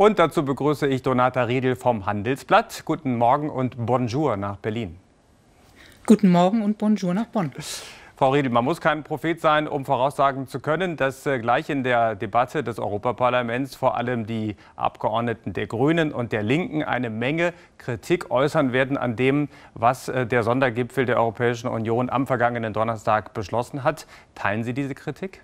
Und dazu begrüße ich Donata Riedel vom Handelsblatt. Guten Morgen und Bonjour nach Berlin. Guten Morgen und Bonjour nach Bonn. Frau Riedel, man muss kein Prophet sein, um voraussagen zu können, dass äh, gleich in der Debatte des Europaparlaments vor allem die Abgeordneten der Grünen und der Linken eine Menge Kritik äußern werden an dem, was äh, der Sondergipfel der Europäischen Union am vergangenen Donnerstag beschlossen hat. Teilen Sie diese Kritik?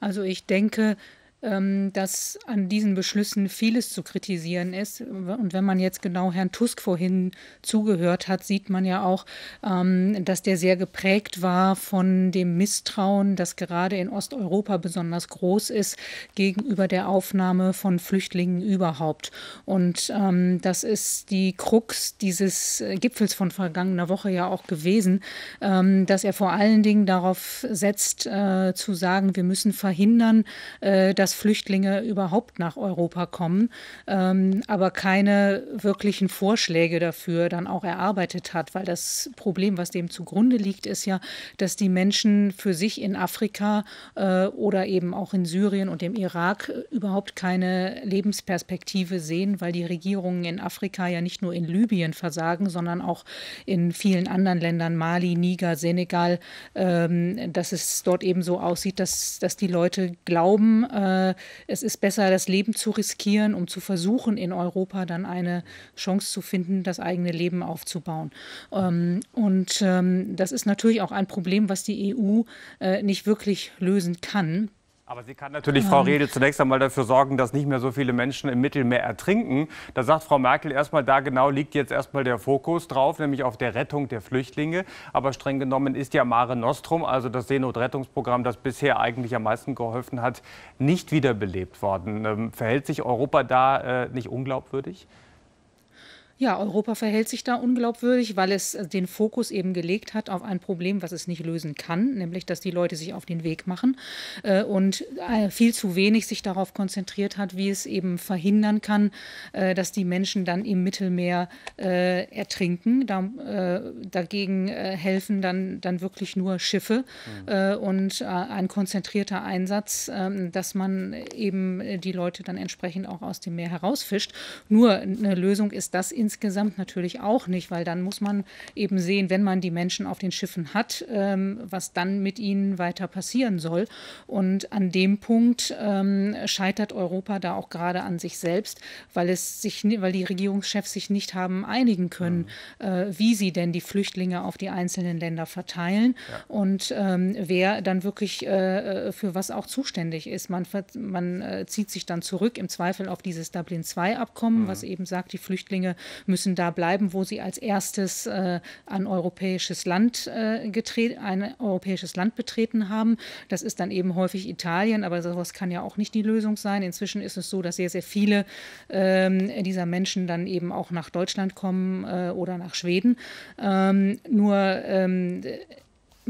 Also ich denke, ähm, dass an diesen Beschlüssen vieles zu kritisieren ist. Und wenn man jetzt genau Herrn Tusk vorhin zugehört hat, sieht man ja auch, ähm, dass der sehr geprägt war von dem Misstrauen, das gerade in Osteuropa besonders groß ist, gegenüber der Aufnahme von Flüchtlingen überhaupt. Und ähm, das ist die Krux dieses Gipfels von vergangener Woche ja auch gewesen, dass er vor allen Dingen darauf setzt, äh, zu sagen, wir müssen verhindern, äh, dass dass Flüchtlinge überhaupt nach Europa kommen, ähm, aber keine wirklichen Vorschläge dafür dann auch erarbeitet hat, weil das Problem, was dem zugrunde liegt, ist ja, dass die Menschen für sich in Afrika äh, oder eben auch in Syrien und im Irak äh, überhaupt keine Lebensperspektive sehen, weil die Regierungen in Afrika ja nicht nur in Libyen versagen, sondern auch in vielen anderen Ländern, Mali, Niger, Senegal, ähm, dass es dort eben so aussieht, dass, dass die Leute glauben, äh, äh, es ist besser, das Leben zu riskieren, um zu versuchen, in Europa dann eine Chance zu finden, das eigene Leben aufzubauen. Ähm, und ähm, das ist natürlich auch ein Problem, was die EU äh, nicht wirklich lösen kann. Aber sie kann natürlich, Frau Redel, zunächst einmal dafür sorgen, dass nicht mehr so viele Menschen im Mittelmeer ertrinken. Da sagt Frau Merkel erstmal, da genau liegt jetzt erstmal der Fokus drauf, nämlich auf der Rettung der Flüchtlinge. Aber streng genommen ist ja Mare Nostrum, also das Seenotrettungsprogramm, das bisher eigentlich am meisten geholfen hat, nicht wiederbelebt worden. Ähm, verhält sich Europa da äh, nicht unglaubwürdig? Ja, Europa verhält sich da unglaubwürdig, weil es äh, den Fokus eben gelegt hat auf ein Problem, was es nicht lösen kann, nämlich dass die Leute sich auf den Weg machen äh, und äh, viel zu wenig sich darauf konzentriert hat, wie es eben verhindern kann, dass die Menschen dann im Mittelmeer ertrinken. dagegen helfen dann, dann wirklich nur Schiffe mhm. und ein konzentrierter Einsatz, ähm, dass man eben die Leute dann entsprechend auch aus dem Meer herausfischt. Nur eine Lösung ist das in insgesamt natürlich auch nicht, weil dann muss man eben sehen, wenn man die Menschen auf den Schiffen hat, ähm, was dann mit ihnen weiter passieren soll. Und an dem Punkt ähm, scheitert Europa da auch gerade an sich selbst, weil es sich, weil die Regierungschefs sich nicht haben einigen können, mhm. äh, wie sie denn die Flüchtlinge auf die einzelnen Länder verteilen ja. und ähm, wer dann wirklich äh, äh für was auch zuständig ist. Man, man äh, zieht sich dann zurück im Zweifel auf dieses Dublin-II-Abkommen, mhm. was eben sagt, die Flüchtlinge müssen da bleiben, wo sie als erstes äh, ein, europäisches Land, äh, ein europäisches Land betreten haben. Das ist dann eben häufig Italien, aber sowas kann ja auch nicht die Lösung sein. Inzwischen ist es so, dass sehr, sehr viele ähm, dieser Menschen dann eben auch nach Deutschland kommen äh, oder nach Schweden. Ähm, nur ähm,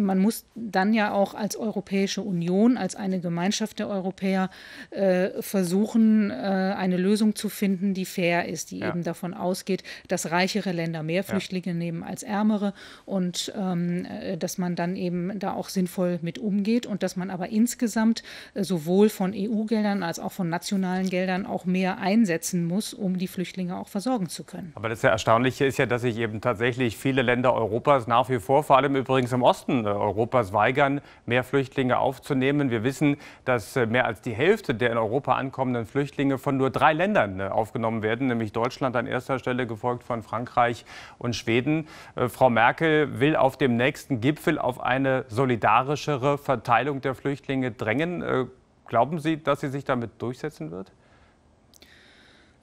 man muss dann ja auch als Europäische Union, als eine Gemeinschaft der Europäer äh, versuchen, äh, eine Lösung zu finden, die fair ist, die ja. eben davon ausgeht, dass reichere Länder mehr Flüchtlinge ja. nehmen als ärmere und ähm, äh, dass man dann eben da auch sinnvoll mit umgeht und dass man aber insgesamt äh, sowohl von EU-Geldern als auch von nationalen Geldern auch mehr einsetzen muss, um die Flüchtlinge auch versorgen zu können. Aber das Erstaunliche ist ja, dass sich eben tatsächlich viele Länder Europas nach wie vor, vor allem übrigens im Osten, äh, Europas weigern, mehr Flüchtlinge aufzunehmen. Wir wissen, dass äh, mehr als die Hälfte der in Europa ankommenden Flüchtlinge von nur drei Ländern äh, aufgenommen werden, nämlich Deutschland an erster Stelle, gefolgt von Frankreich und Schweden. Frau Merkel will auf dem nächsten Gipfel auf eine solidarischere Verteilung der Flüchtlinge drängen. Glauben Sie, dass sie sich damit durchsetzen wird?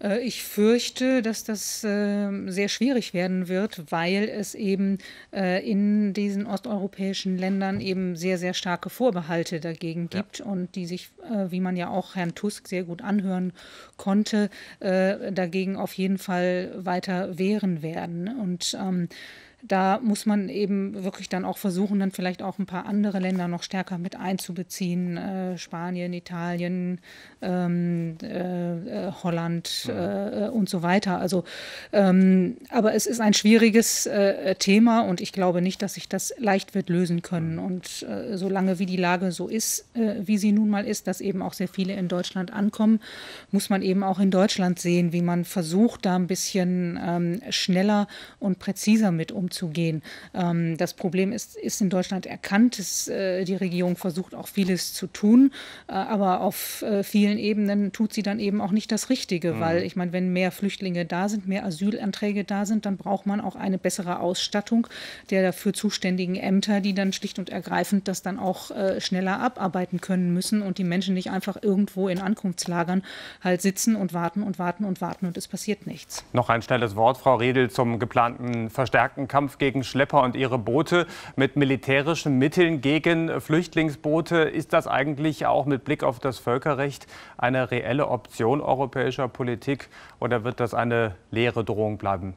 Äh, ich fürchte, dass das ähm, sehr schwierig werden wird, weil es eben äh, in diesen osteuropäischen Ländern eben sehr, sehr starke Vorbehalte dagegen gibt ja. und die sich, äh, wie man ja auch Herrn Tusk sehr gut anhören konnte, dagegen auf jeden Fall weiter wehren werden. Und ähm, da muss man eben wirklich dann auch versuchen, dann vielleicht auch ein paar andere Länder noch stärker mit einzubeziehen. Äh, Spanien, Italien, ähm, äh, äh Holland mhm. äh, und so weiter. Also, ähm, aber es ist ein schwieriges äh, Thema und ich glaube nicht, dass sich das leicht wird lösen können. Mhm. Und äh, solange wie die Lage so ist, wie sie nun mal ist, dass eben auch sehr viele in Deutschland ankommen, muss man eben auch in Deutschland sehen, wie man versucht, da ein bisschen ähm, schneller und präziser mit umzugehen umzugehen. Ähm, das Problem ist, ist in Deutschland erkannt. Es, äh, die Regierung versucht auch vieles zu tun, äh, aber auf äh, vielen Ebenen tut sie dann eben auch nicht das Richtige, mhm. weil ich meine, wenn mehr Flüchtlinge da sind, mehr Asylanträge da sind, dann braucht man auch eine bessere Ausstattung der dafür zuständigen Ämter, die dann schlicht und ergreifend das dann auch äh, schneller abarbeiten können müssen und die Menschen nicht einfach irgendwo in Ankunftslagern halt sitzen und warten und warten und warten und es passiert nichts. Noch ein schnelles Wort, Frau Redel, zum geplanten verstärkten Kampf gegen Schlepper und ihre Boote mit militärischen Mitteln gegen Flüchtlingsboote. Ist das eigentlich auch mit Blick auf das Völkerrecht eine reelle Option europäischer Politik oder wird das eine leere Drohung bleiben?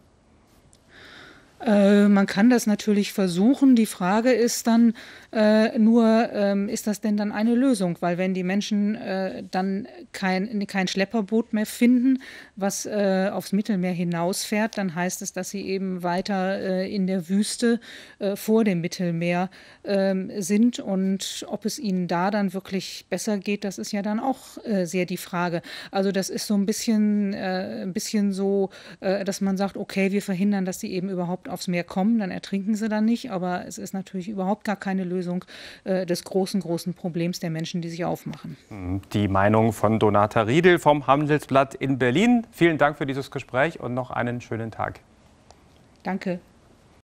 Äh, man kann das natürlich versuchen. Die Frage ist dann äh, nur, ähm, ist das denn dann eine Lösung? Weil wenn die Menschen äh, dann kein, kein Schlepperboot mehr finden, was äh, aufs Mittelmeer hinausfährt, dann heißt es, dass sie eben weiter äh, in der Wüste vor dem Mittelmeer ähm, sind. Und ob es ihnen da dann wirklich besser geht, das ist ja dann auch sehr die Frage. Also das ist so ein bisschen, ein bisschen so, dass man sagt, okay, wir verhindern, dass sie eben überhaupt aufs Meer kommen, dann ertrinken sie dann nicht. Aber es ist natürlich überhaupt gar keine Lösung äh, des großen, großen Problems der Menschen, die sich aufmachen. Mhm. Die Meinung von Donata Riedel vom Handelsblatt in Berlin. Vielen Dank für dieses Gespräch und noch einen schönen Tag. Danke.